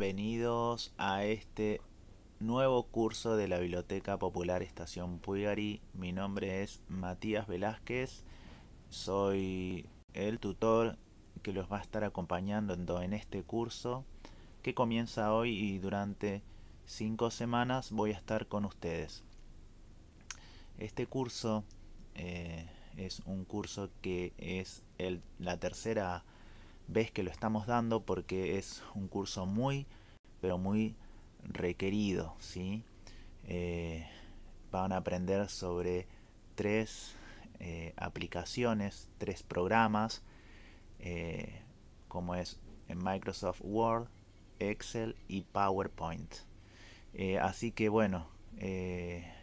bienvenidos a este nuevo curso de la Biblioteca Popular Estación Puigari. Mi nombre es Matías Velázquez, soy el tutor que los va a estar acompañando en este curso que comienza hoy y durante cinco semanas voy a estar con ustedes. Este curso eh, es un curso que es la tercera ves que lo estamos dando porque es un curso muy, pero muy requerido, ¿sí? Eh, van a aprender sobre tres eh, aplicaciones, tres programas, eh, como es en Microsoft Word, Excel y PowerPoint. así que bueno,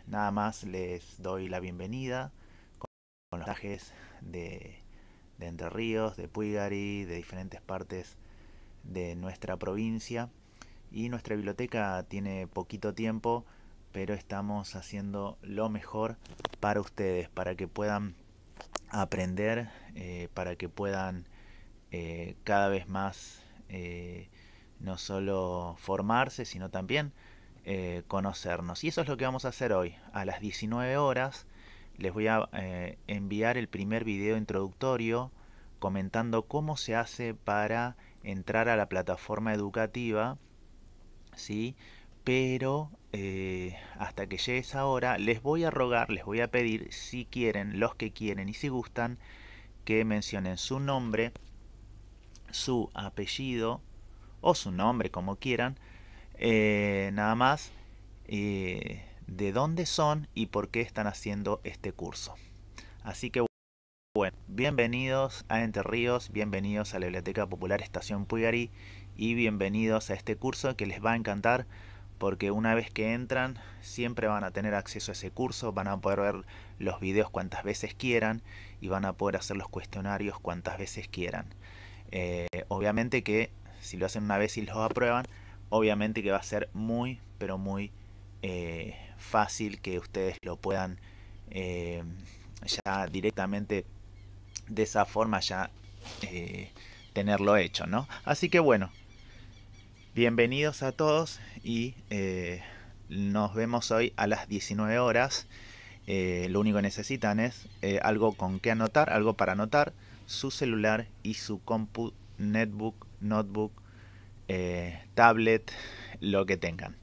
nada más les doy la bienvenida con los mensajes de de Entre Ríos, de Puigari, de diferentes partes de nuestra provincia. Y nuestra biblioteca tiene poquito tiempo, pero estamos haciendo lo mejor para ustedes, para que puedan aprender, eh, para que puedan eh, cada vez más eh, no solo formarse, sino también conocernos. Y eso es lo que vamos a hacer hoy, a las 19 horas les voy a eh, enviar el primer video introductorio comentando cómo se hace para entrar a la plataforma educativa, ¿sí? pero eh, hasta que llegue esa hora les voy a rogar, les voy a pedir si quieren, los que quieren y si gustan, que mencionen su nombre, su apellido o su nombre como quieran, eh, nada más. Eh, de dónde son y por qué están haciendo este curso. Así que bueno, bienvenidos a Entre Ríos, bienvenidos a la Biblioteca Popular Estación Puyarí y bienvenidos a este curso que les va a encantar porque una vez que entran siempre van a tener acceso a ese curso, van a poder ver los videos cuantas veces quieran y van a poder hacer los cuestionarios cuantas veces quieran. Eh, obviamente que si lo hacen una vez y los aprueban, obviamente que va a ser muy, pero muy eh, fácil que ustedes lo puedan eh, ya directamente de esa forma ya eh, tenerlo hecho, ¿no? Así que bueno, bienvenidos a todos y eh, nos vemos hoy a las 19 horas. lo único que necesitan es algo con que anotar, algo para anotar, su celular y su compu, netbook, notebook, tablet, lo que tengan.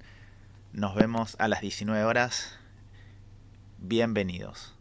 Nos vemos a las 19 horas. Bienvenidos.